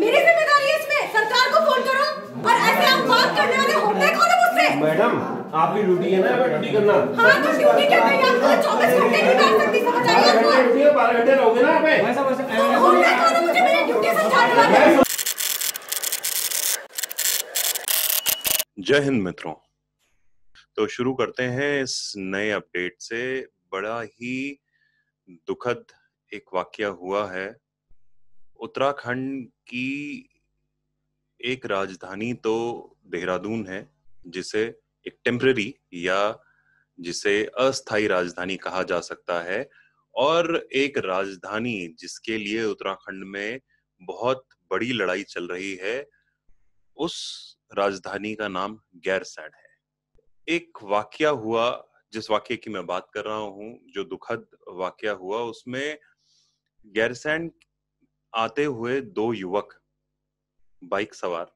मेरी जिम्मेदारी है इसमें सरकार को फोन करो और ऐसे आप बात करने वाले होते कौन है मुझसे मैडम ड्यूटी है ना ड्यूटी करना हाँ तो ड्यूटी क्या आपको तो चौबीस घंटे नहीं सकती समझ आई आपको बारह घंटे रहोगे ना आप तो होते कौन है मुझे मेरी ड्यूटी समझाने वाले जय हिंद मित्रों तो शुरू करते हैं इस नए अपडेट से बड़ा ही दुखद एक वाक्य हुआ है उत्तराखंड की एक राजधानी तो देहरादून है जिसे एक टेम्प्रेरी या जिसे अस्थाई राजधानी कहा जा सकता है और एक राजधानी जिसके लिए उत्तराखंड में बहुत बड़ी लड़ाई चल रही है उस राजधानी का नाम गैरसैंड है एक वाक्य हुआ जिस वाक्य की मैं बात कर रहा हूं जो दुखद वाक्य हुआ उसमें गैरसैंड आते हुए दो युवक बाइक सवार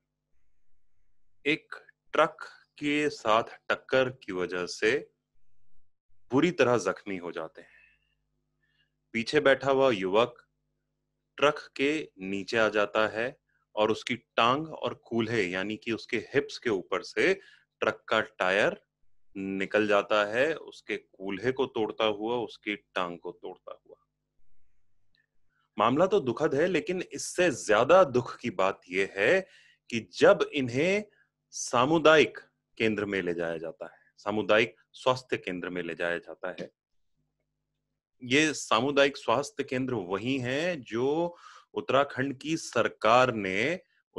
एक ट्रक के साथ टक्कर की वजह से बुरी तरह जख्मी हो जाते हैं पीछे बैठा हुआ युवक ट्रक के नीचे आ जाता है और उसकी टांग और कूल्हे यानी कि उसके हिप्स के ऊपर से ट्रक का टायर निकल जाता है उसके कूल्हे को तोड़ता हुआ उसकी टांग को तोड़ता हुआ मामला तो दुखद है लेकिन इससे ज्यादा दुख की बात यह है कि जब इन्हें सामुदायिक केंद्र में ले जाया जाता है सामुदायिक स्वास्थ्य केंद्र में ले जाया जाता है ये सामुदायिक स्वास्थ्य केंद्र वही है जो उत्तराखंड की सरकार ने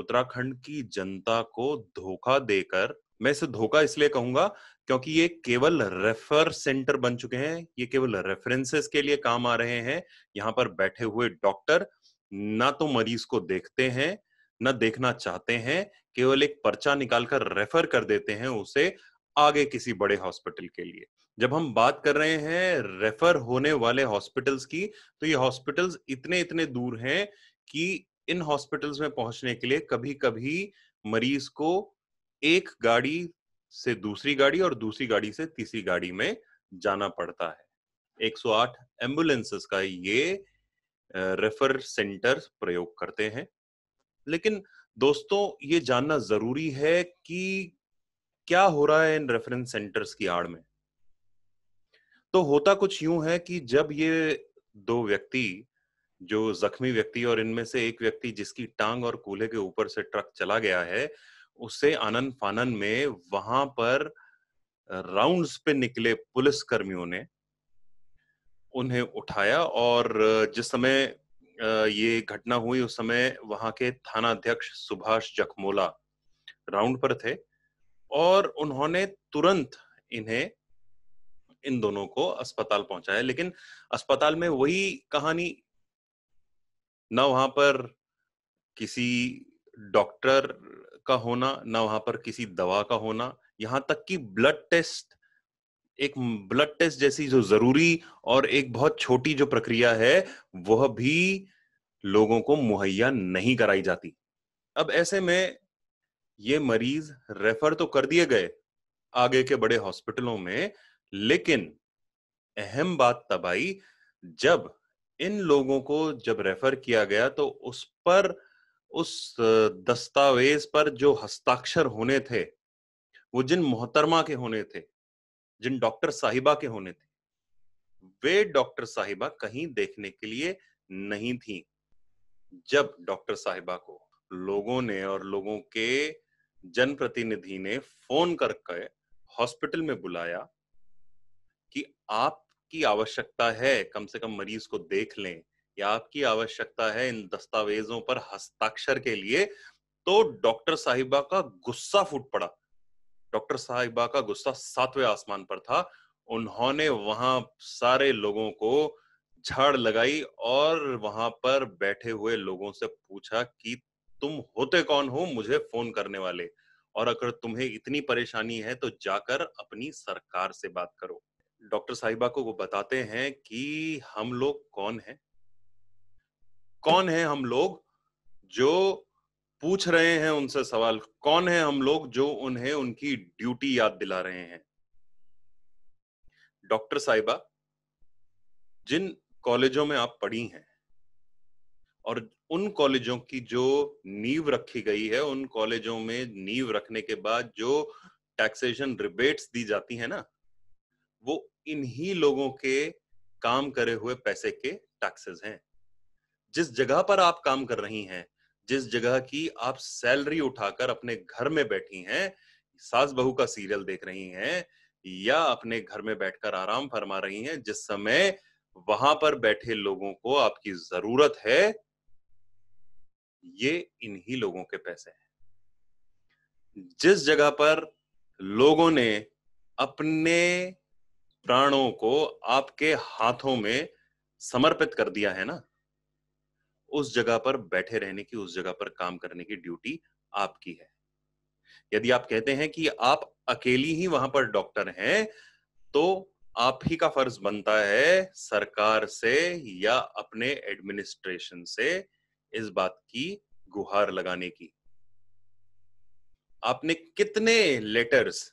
उत्तराखंड की जनता को धोखा देकर मैं इसे धोखा इसलिए कहूंगा क्योंकि ये केवल रेफर सेंटर बन चुके हैं ये केवल रेफरेंसेस के लिए काम आ रहे हैं यहां पर बैठे हुए डॉक्टर ना तो मरीज को देखते हैं ना देखना चाहते हैं केवल एक पर्चा निकालकर रेफर कर देते हैं उसे आगे किसी बड़े हॉस्पिटल के लिए जब हम बात कर रहे हैं रेफर होने वाले हॉस्पिटल्स की तो ये हॉस्पिटल्स इतने इतने दूर हैं कि इन हॉस्पिटल्स में पहुंचने के लिए कभी कभी मरीज को एक गाड़ी से दूसरी गाड़ी और दूसरी गाड़ी से तीसरी गाड़ी में जाना पड़ता है 108 एम्बुलेंसेस का ये रेफर सेंटर प्रयोग करते हैं लेकिन दोस्तों ये जानना जरूरी है कि क्या हो रहा है इन रेफरेंस सेंटर्स की आड़ में तो होता कुछ यूं है कि जब ये दो व्यक्ति जो जख्मी व्यक्ति और इनमें से एक व्यक्ति जिसकी टांग और कूल्हे के ऊपर से ट्रक चला गया है उससे आनंद फानन में वहां पर राउंड्स पे निकले पुलिस कर्मियों ने उन्हें उठाया और जिस समय ये घटना हुई उस समय वहां के थानाध्यक्ष सुभाष जखमोला राउंड पर थे और उन्होंने तुरंत इन्हें इन दोनों को अस्पताल पहुंचाया लेकिन अस्पताल में वही कहानी ना वहां पर किसी डॉक्टर का होना ना वहां पर किसी दवा का होना यहां तक कि ब्लड टेस्ट एक ब्लड टेस्ट जैसी जो जरूरी और एक बहुत छोटी जो प्रक्रिया है वह भी लोगों को मुहैया नहीं कराई जाती अब ऐसे में ये मरीज रेफर तो कर दिए गए आगे के बड़े हॉस्पिटलों में लेकिन अहम बात तब आई जब इन लोगों को जब रेफर किया गया तो उस पर उस दस्तावेज पर जो हस्ताक्षर होने थे वो जिन मोहतरमा के होने थे जिन डॉक्टर साहिबा के होने थे वे डॉक्टर साहिबा कहीं देखने के लिए नहीं थी जब डॉक्टर साहिबा को लोगों ने और लोगों के जनप्रतिनिधि ने फोन करके हॉस्पिटल में बुलाया कि आपकी आवश्यकता है कम से कम मरीज को देख लें आपकी आवश्यकता है इन दस्तावेजों पर हस्ताक्षर के लिए तो डॉक्टर साहिबा का गुस्सा फूट पड़ा डॉक्टर साहिबा का गुस्सा सातवें आसमान पर था उन्होंने वहां सारे लोगों को झाड़ लगाई और वहां पर बैठे हुए लोगों से पूछा कि तुम होते कौन हो मुझे फोन करने वाले और अगर तुम्हें इतनी परेशानी है तो जाकर अपनी सरकार से बात करो डॉक्टर साहिबा को वो बताते हैं कि हम लोग कौन हैं कौन है हम लोग जो पूछ रहे हैं उनसे सवाल कौन है हम लोग जो उन्हें उनकी ड्यूटी याद दिला रहे हैं डॉक्टर साहिबा जिन कॉलेजों में आप पढ़ी हैं और उन कॉलेजों की जो नींव रखी गई है उन कॉलेजों में नींव रखने के बाद जो टैक्सेशन रिबेट्स दी जाती है ना वो इन्हीं लोगों के काम करे हुए पैसे के टैक्सेस हैं जिस जगह पर आप काम कर रही हैं जिस जगह की आप सैलरी उठाकर अपने घर में बैठी हैं सास बहू का सीरियल देख रही हैं या अपने घर में बैठकर आराम फरमा रही हैं जिस समय वहां पर बैठे लोगों को आपकी जरूरत है ये इन्हीं लोगों के पैसे हैं जिस जगह पर लोगों ने अपने प्राणों को आपके हाथों में समर्पित कर दिया है ना उस जगह पर बैठे रहने की उस जगह पर काम करने की ड्यूटी आपकी है यदि आप कहते हैं कि आप अकेली ही वहां पर डॉक्टर हैं तो आप ही का फर्ज बनता है सरकार से या अपने एडमिनिस्ट्रेशन से इस बात की गुहार लगाने की आपने कितने लेटर्स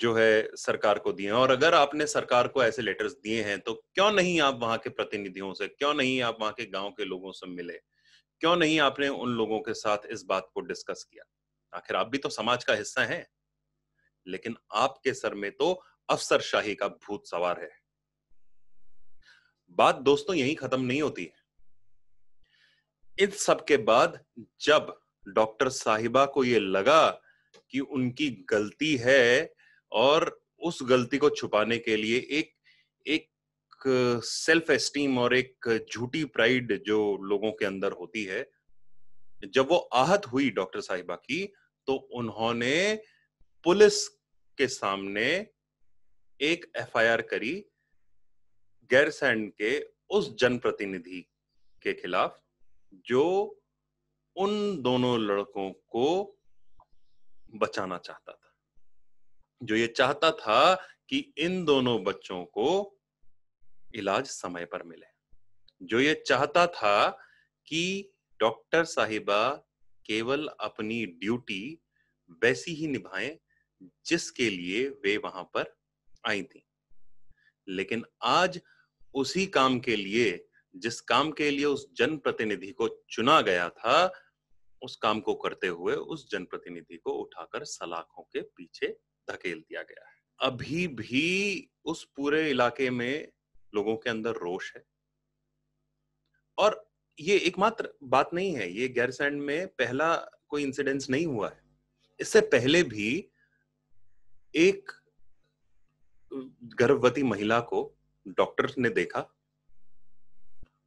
जो है सरकार को दिए और अगर आपने सरकार को ऐसे लेटर्स दिए हैं तो क्यों नहीं आप वहां के प्रतिनिधियों से क्यों नहीं आप वहां के गांव के लोगों से मिले क्यों नहीं आपने उन लोगों के साथ इस बात को डिस्कस किया आखिर आप भी तो समाज का हिस्सा हैं लेकिन आपके सर में तो अफसरशाही का भूत सवार है बात दोस्तों यही खत्म नहीं होती है इन सब के बाद जब डॉक्टर साहिबा को यह लगा कि उनकी गलती है और उस गलती को छुपाने के लिए एक एक सेल्फ एस्टीम और एक झूठी प्राइड जो लोगों के अंदर होती है जब वो आहत हुई डॉक्टर साहिबा की तो उन्होंने पुलिस के सामने एक एफआईआर करी गैरसैंड के उस जनप्रतिनिधि के खिलाफ जो उन दोनों लड़कों को बचाना चाहता था जो ये चाहता था कि इन दोनों बच्चों को इलाज समय पर मिले जो ये चाहता था कि डॉक्टर साहिबा केवल अपनी ड्यूटी वैसी ही निभाएं जिसके लिए वे वहां पर आई थी लेकिन आज उसी काम के लिए जिस काम के लिए उस जनप्रतिनिधि को चुना गया था उस काम को करते हुए उस जनप्रतिनिधि को उठाकर सलाखों के पीछे धकेल दिया गया है अभी भी उस पूरे इलाके में लोगों के अंदर रोष है और ये एकमात्र बात नहीं है ये गैरसैंड में पहला कोई इंसिडेंस नहीं हुआ है इससे पहले भी एक गर्भवती महिला को डॉक्टर ने देखा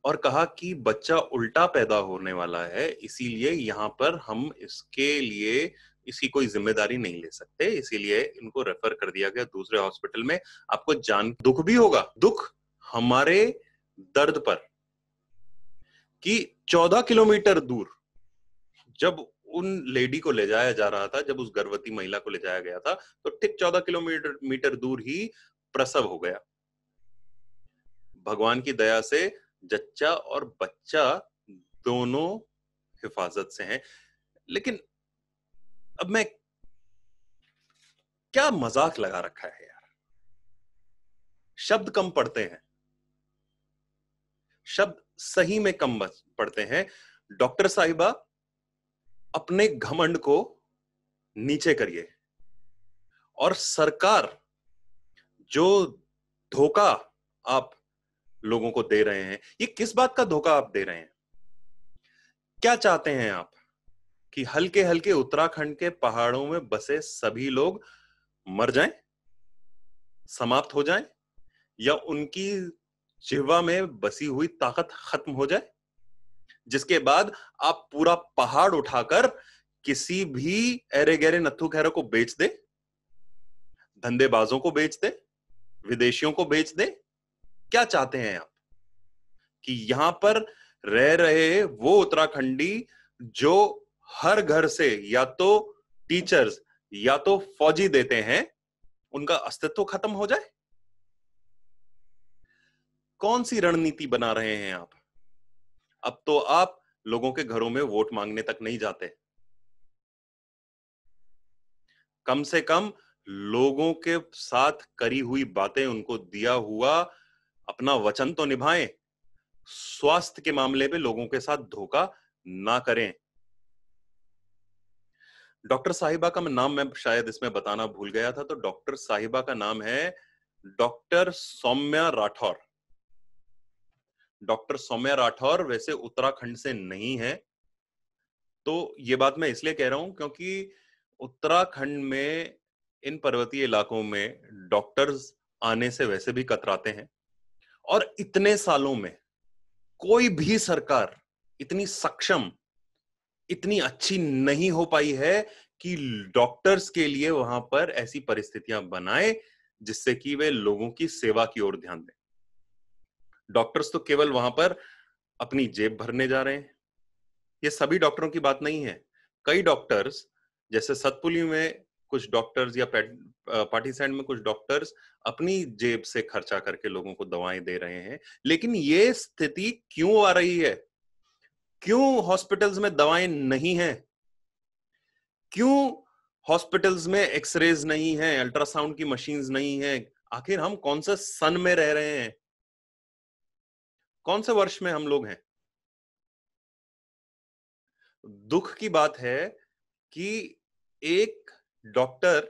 और कहा कि बच्चा उल्टा पैदा होने वाला है इसीलिए यहां पर हम इसके लिए इसकी कोई जिम्मेदारी नहीं ले सकते इसीलिए इनको रेफर कर दिया गया दूसरे हॉस्पिटल में आपको जान दुख भी होगा दुख हमारे दर्द पर कि चौदह किलोमीटर दूर जब उन लेडी को ले जाया जा रहा था जब उस गर्भवती महिला को ले जाया गया था तो ठीक चौदह किलोमीटर मीटर दूर ही प्रसव हो गया भगवान की दया से जच्चा और बच्चा दोनों हिफाजत से हैं लेकिन अब मैं क्या मजाक लगा रखा है यार शब्द कम पढ़ते हैं शब्द सही में कम पढ़ते हैं डॉक्टर साहिबा अपने घमंड को नीचे करिए और सरकार जो धोखा आप लोगों को दे रहे हैं ये किस बात का धोखा आप दे रहे हैं क्या चाहते हैं आप कि हल्के हल्के उत्तराखंड के पहाड़ों में बसे सभी लोग मर जाएं समाप्त हो जाएं या उनकी जिहवा में बसी हुई ताकत खत्म हो जाए जिसके बाद आप पूरा पहाड़ उठाकर किसी भी एरे गहरे नथु खैरा को बेच दे धंधेबाजों को बेच दे विदेशियों को बेच दे क्या चाहते हैं आप कि यहां पर रह रहे वो उत्तराखंडी जो हर घर से या तो टीचर्स या तो फौजी देते हैं उनका अस्तित्व खत्म हो जाए कौन सी रणनीति बना रहे हैं आप अब तो आप लोगों के घरों में वोट मांगने तक नहीं जाते कम से कम लोगों के साथ करी हुई बातें उनको दिया हुआ अपना वचन तो निभाएं स्वास्थ्य के मामले पे लोगों के साथ धोखा ना करें डॉक्टर साहिबा का नाम मैं शायद इसमें बताना भूल गया था तो डॉक्टर साहिबा का नाम है डॉक्टर सौम्या राठौर डॉक्टर सौम्या राठौर वैसे उत्तराखंड से नहीं है तो ये बात मैं इसलिए कह रहा हूं क्योंकि उत्तराखंड में इन पर्वतीय इलाकों में डॉक्टर्स आने से वैसे भी कतराते हैं और इतने सालों में कोई भी सरकार इतनी सक्षम इतनी अच्छी नहीं हो पाई है कि डॉक्टर्स के लिए वहां पर ऐसी परिस्थितियां बनाए जिससे कि वे लोगों की सेवा की ओर ध्यान दें डॉक्टर्स तो केवल वहां पर अपनी जेब भरने जा रहे हैं ये सभी डॉक्टरों की बात नहीं है कई डॉक्टर्स जैसे सतपुली में कुछ डॉक्टर्स या पार्टी सैंड में कुछ डॉक्टर्स अपनी जेब से खर्चा करके लोगों को दवाएं दे रहे हैं लेकिन ये स्थिति क्यों आ रही है क्यों हॉस्पिटल्स में दवाएं नहीं है क्यों हॉस्पिटल्स में एक्सरेज नहीं है अल्ट्रासाउंड की मशीन्स नहीं है आखिर हम कौन से सन में रह रहे हैं कौन से वर्ष में हम लोग हैं दुख की बात है कि एक डॉक्टर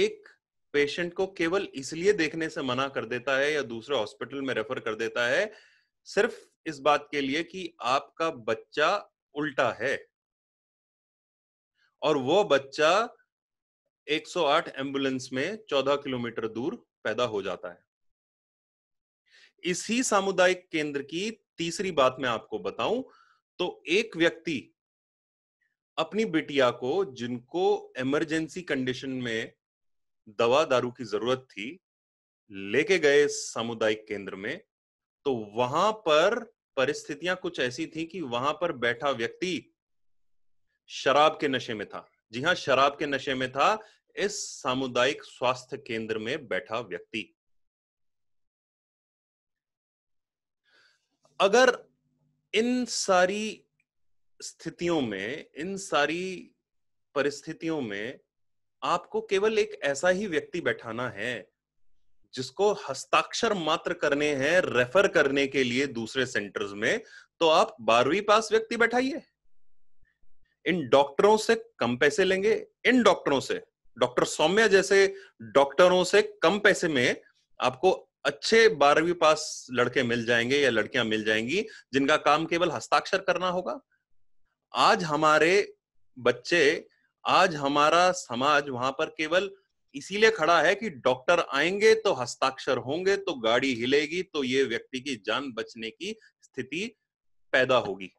एक पेशेंट को केवल इसलिए देखने से मना कर देता है या दूसरे हॉस्पिटल में रेफर कर देता है सिर्फ इस बात के लिए कि आपका बच्चा उल्टा है और वो बच्चा 108 एम्बुलेंस में 14 किलोमीटर दूर पैदा हो जाता है इसी सामुदायिक केंद्र की तीसरी बात मैं आपको बताऊं तो एक व्यक्ति अपनी बिटिया को जिनको इमरजेंसी कंडीशन में दवा दारू की जरूरत थी लेके गए सामुदायिक केंद्र में तो वहां पर परिस्थितियां कुछ ऐसी थी कि वहां पर बैठा व्यक्ति शराब के नशे में था जी हाँ शराब के नशे में था इस सामुदायिक स्वास्थ्य केंद्र में बैठा व्यक्ति अगर इन सारी स्थितियों में इन सारी परिस्थितियों में आपको केवल एक ऐसा ही व्यक्ति बैठाना है जिसको हस्ताक्षर मात्र करने हैं रेफर करने के लिए दूसरे सेंटर्स में तो आप बारहवीं पास व्यक्ति बैठाइए इन डॉक्टरों से कम पैसे लेंगे इन डॉक्टरों से डॉक्टर सौम्या जैसे डॉक्टरों से कम पैसे में आपको अच्छे बारहवीं पास लड़के मिल जाएंगे या लड़कियां मिल जाएंगी जिनका काम केवल हस्ताक्षर करना होगा आज हमारे बच्चे आज हमारा समाज वहां पर केवल इसीलिए खड़ा है कि डॉक्टर आएंगे तो हस्ताक्षर होंगे तो गाड़ी हिलेगी तो ये व्यक्ति की जान बचने की स्थिति पैदा होगी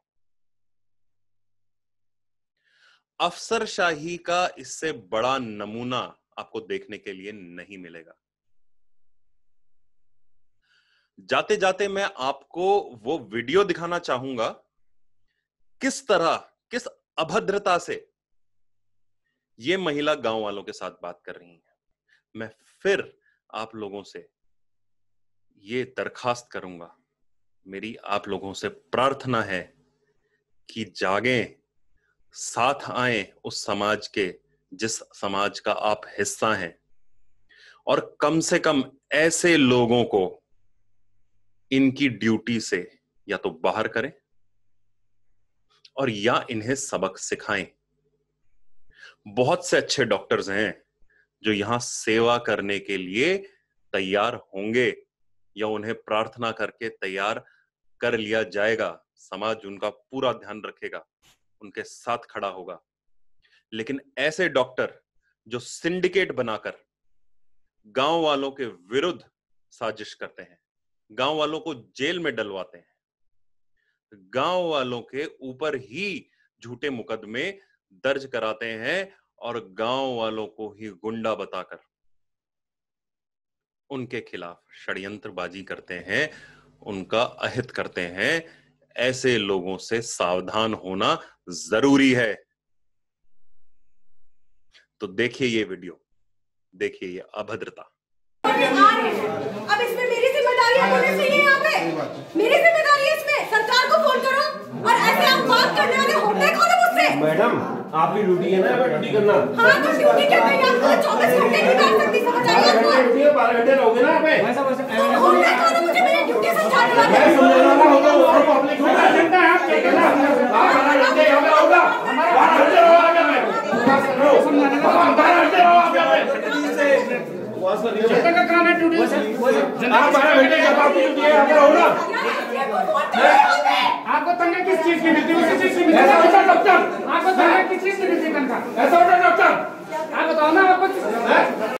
अफसरशाही का इससे बड़ा नमूना आपको देखने के लिए नहीं मिलेगा जाते जाते मैं आपको वो वीडियो दिखाना चाहूंगा किस तरह किस अभद्रता से ये महिला गांव वालों के साथ बात कर रही है मैं फिर आप लोगों से ये दरखास्त करूंगा मेरी आप लोगों से प्रार्थना है कि जागें साथ आए उस समाज के जिस समाज का आप हिस्सा हैं और कम से कम ऐसे लोगों को इनकी ड्यूटी से या तो बाहर करें और या इन्हें सबक सिखाएं बहुत से अच्छे डॉक्टर्स हैं जो यहाँ सेवा करने के लिए तैयार होंगे या उन्हें प्रार्थना करके तैयार कर लिया जाएगा समाज उनका पूरा ध्यान रखेगा उनके साथ खड़ा होगा लेकिन ऐसे डॉक्टर जो सिंडिकेट बनाकर गांव वालों के विरुद्ध साजिश करते हैं गांव वालों को जेल में डलवाते हैं गांव वालों के ऊपर ही झूठे मुकदमे दर्ज कराते हैं और गांव वालों को ही गुंडा बताकर उनके खिलाफ षड्यंत्रबाजी करते हैं उनका अहित करते हैं ऐसे लोगों से सावधान होना जरूरी है तो देखिए ये वीडियो देखिए ये अभद्रता अब इसमें मेरी जिम्मेदारी है होने चाहिए यहाँ पे मेरी जिम्मेदारी है इसमें सरकार को फोन करो और ऐसे आप बात करने वाले होते कौन मैडम आपकी ड्यूटी है ना ड्यूटी करना हाँ तो ड्यूटी क्या करेंगे आप पूरा चौबीस घंटे नहीं बैठ सकती समझ आई आपको ड्यूटी है बारह घंटे रहोगे ना आप तो मुझे मेरी ड्यूटी पब्लिक आप क्या आप होगा आप बारह घंटे जब आपकी ड्यूटी है आप रहो ना तो तो आपको तंग किस चीज की मिलती है किस चीज की मिलती है ऐसा डॉक्टर आपको तंग किस चीज की मिलती है तनख्वाह ऐसा होता डॉक्टर आप बताओ ना आपको